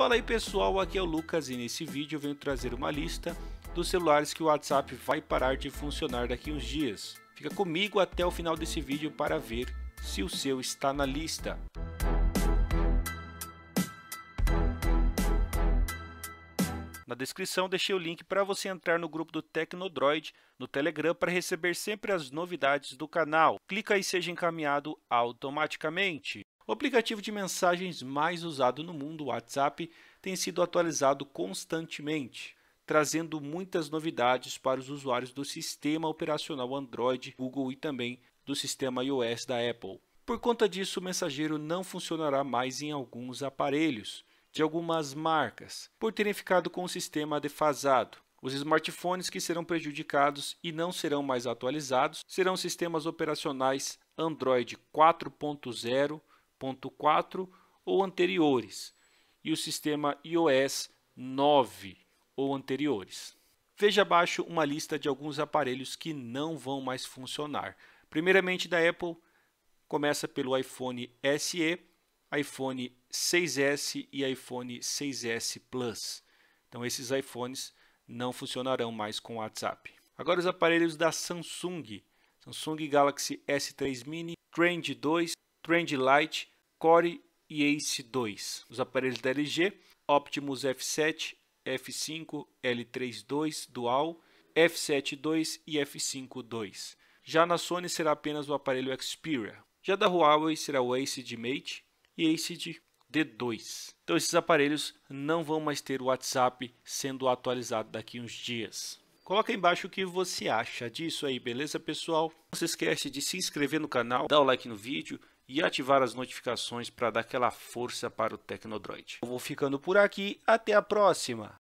Fala aí pessoal, aqui é o Lucas e nesse vídeo eu venho trazer uma lista dos celulares que o WhatsApp vai parar de funcionar daqui uns dias. Fica comigo até o final desse vídeo para ver se o seu está na lista. Na descrição deixei o link para você entrar no grupo do Tecnodroid no Telegram para receber sempre as novidades do canal. Clica e seja encaminhado automaticamente. O aplicativo de mensagens mais usado no mundo, o WhatsApp, tem sido atualizado constantemente, trazendo muitas novidades para os usuários do sistema operacional Android, Google e também do sistema iOS da Apple. Por conta disso, o mensageiro não funcionará mais em alguns aparelhos de algumas marcas, por terem ficado com o sistema defasado. Os smartphones que serão prejudicados e não serão mais atualizados serão sistemas operacionais Android 4.0 9.4 ou anteriores e o sistema iOS 9 ou anteriores. Veja abaixo uma lista de alguns aparelhos que não vão mais funcionar. Primeiramente da Apple, começa pelo iPhone SE, iPhone 6S e iPhone 6S Plus. Então esses iPhones não funcionarão mais com WhatsApp. Agora os aparelhos da Samsung, Samsung Galaxy S3 Mini, Trend 2, Trend Lite Core e Ace 2. Os aparelhos da LG, Optimus F7, F5, L32 Dual, F7 e F5 Já na Sony será apenas o aparelho Xperia. Já da Huawei será o Ace de Mate e Ace de D2. Então esses aparelhos não vão mais ter o WhatsApp sendo atualizado daqui uns dias. Coloca aí embaixo o que você acha disso aí, beleza pessoal? Não se esquece de se inscrever no canal, dar o like no vídeo, e ativar as notificações para dar aquela força para o Tecnodroid. Eu vou ficando por aqui, até a próxima!